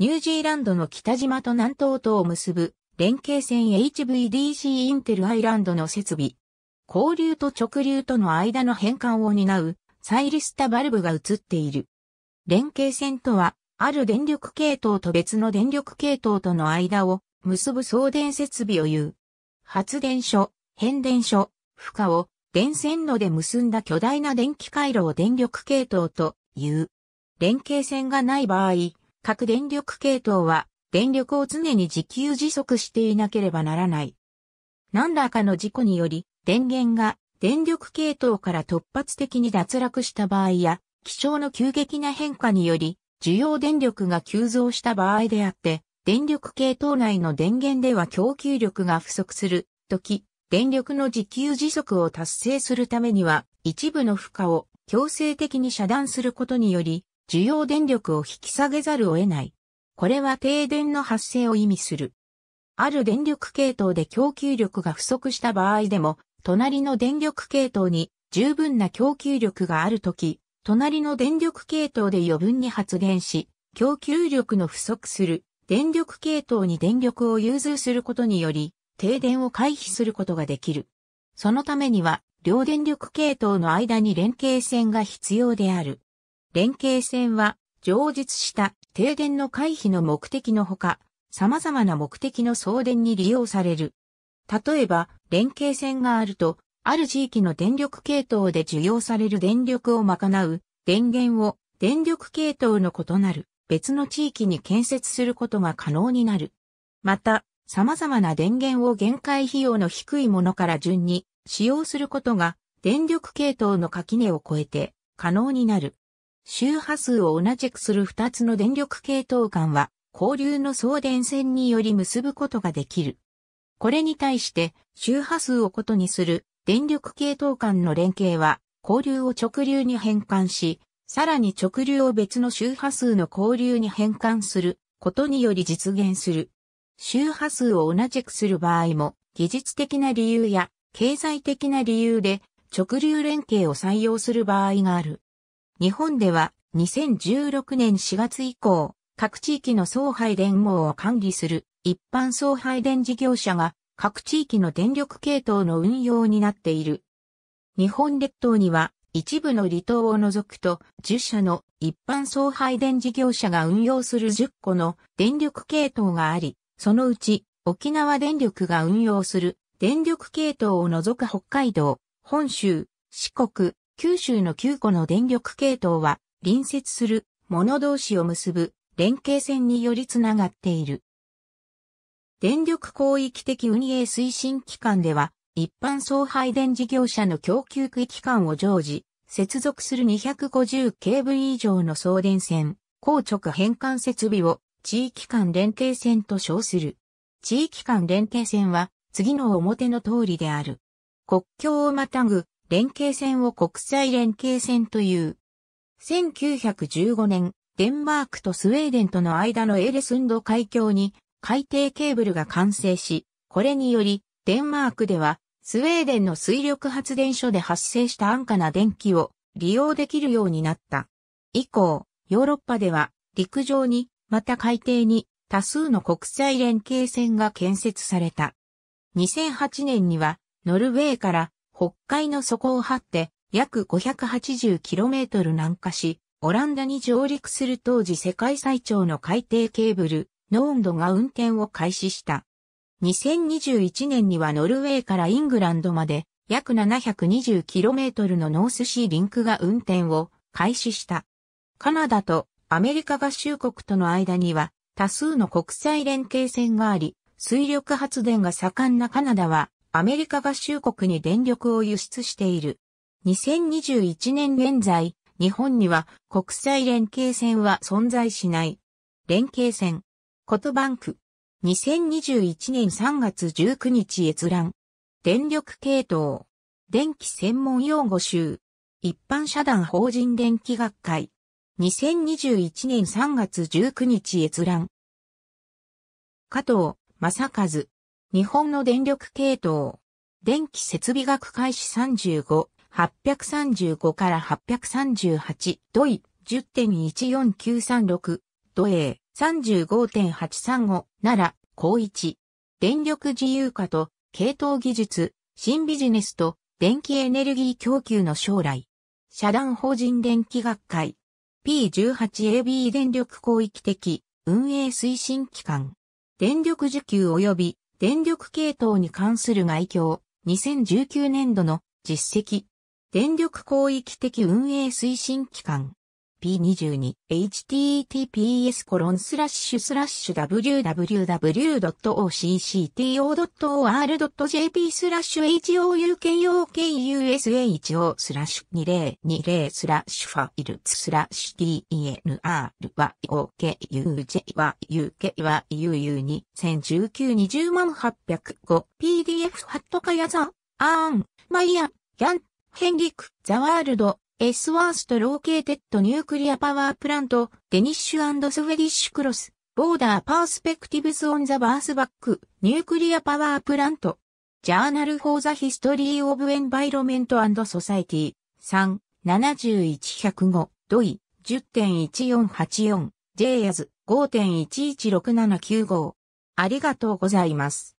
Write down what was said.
ニュージーランドの北島と南東島を結ぶ連携線 HVDC インテルアイランドの設備。交流と直流との間の変換を担うサイリスタバルブが映っている。連携線とは、ある電力系統と別の電力系統との間を結ぶ送電設備を言う。発電所、変電所、負荷を電線路で結んだ巨大な電気回路を電力系統と言う。連携線がない場合、各電力系統は電力を常に自給自足していなければならない。何らかの事故により電源が電力系統から突発的に脱落した場合や気象の急激な変化により需要電力が急増した場合であって、電力系統内の電源では供給力が不足するとき、電力の自給自足を達成するためには、一部の負荷を強制的に遮断することにより、需要電力を引き下げざるを得ない。これは停電の発生を意味する。ある電力系統で供給力が不足した場合でも、隣の電力系統に十分な供給力があるとき、隣の電力系統で余分に発電し、供給力の不足する電力系統に電力を融通することにより、停電を回避することができる。そのためには、両電力系統の間に連携線が必要である。連携線は、上述した停電の回避の目的のほか、様々な目的の送電に利用される。例えば、連携線があると、ある地域の電力系統で需要される電力を賄う電源を電力系統の異なる別の地域に建設することが可能になる。また、様々な電源を限界費用の低いものから順に使用することが電力系統の垣根を越えて可能になる。周波数を同じくする2つの電力系統間は、交流の送電線により結ぶことができる。これに対して、周波数をことにする電力系統間の連携は、交流を直流に変換し、さらに直流を別の周波数の交流に変換することにより実現する。周波数を同じくする場合も、技術的な理由や経済的な理由で直流連携を採用する場合がある。日本では2016年4月以降、各地域の送配電網を管理する一般送配電事業者が各地域の電力系統の運用になっている。日本列島には一部の離島を除くと10社の一般送配電事業者が運用する10個の電力系統があり、そのうち沖縄電力が運用する電力系統を除く北海道、本州、四国、九州の9個の電力系統は、隣接する物同士を結ぶ連携線によりつながっている。電力広域的運営推進機関では、一般送配電事業者の供給区域間を常時、接続する 250kV 以上の送電線、高直変換設備を地域間連携線と称する。地域間連携線は次の表の通りである。国境をまたぐ連携線を国際連携線という。1915年、デンマークとスウェーデンとの間のエレスンド海峡に海底ケーブルが完成し、これにより、デンマークでは、スウェーデンの水力発電所で発生した安価な電気を利用できるようになった。以降、ヨーロッパでは、陸上に、また海底に、多数の国際連携船が建設された。2008年には、ノルウェーから北海の底を張って、約 580km 南下し、オランダに上陸する当時世界最長の海底ケーブル、ノーンドが運転を開始した。2021年にはノルウェーからイングランドまで約 720km のノースシーリンクが運転を開始した。カナダとアメリカ合衆国との間には多数の国際連携線があり、水力発電が盛んなカナダはアメリカ合衆国に電力を輸出している。2021年現在、日本には国際連携線は存在しない。連携線。ことバンク。2021年3月19日閲覧。電力系統。電気専門用語集。一般社団法人電気学会。2021年3月19日閲覧。加藤正和。日本の電力系統。電気設備学開始35、835から838、土イ10.14936、土営35.835、奈良、高一。電力自由化と、系統技術、新ビジネスと、電気エネルギー供給の将来。社団法人電気学会。P18AB 電力広域的、運営推進機関。電力需給及び電力系統に関する外況、2019年度の実績、電力広域的運営推進機関、https コロンスラッシュスラッシュ www.occo.or.jp t スラッシュ h o u k u k u s a h o スラッシュ2020スラッシュファイルスラッシュ DENRYOKUJYUKYUU2019-20805 PDF ハットカヤザーンマイヤギャンヘンリクザワールドエスワーストローケーテッドニュークリアパワープラント、デニッシュスウェディッシュクロス、ボーダーパースペクティブズオンザバースバック、ニュークリアパワープラント、ジャーナルフォーザヒストリーオブエンバイロメントソサイティ、3、71105、ドイ、10.1484、ジェイヤズ、5.116795。ありがとうございます。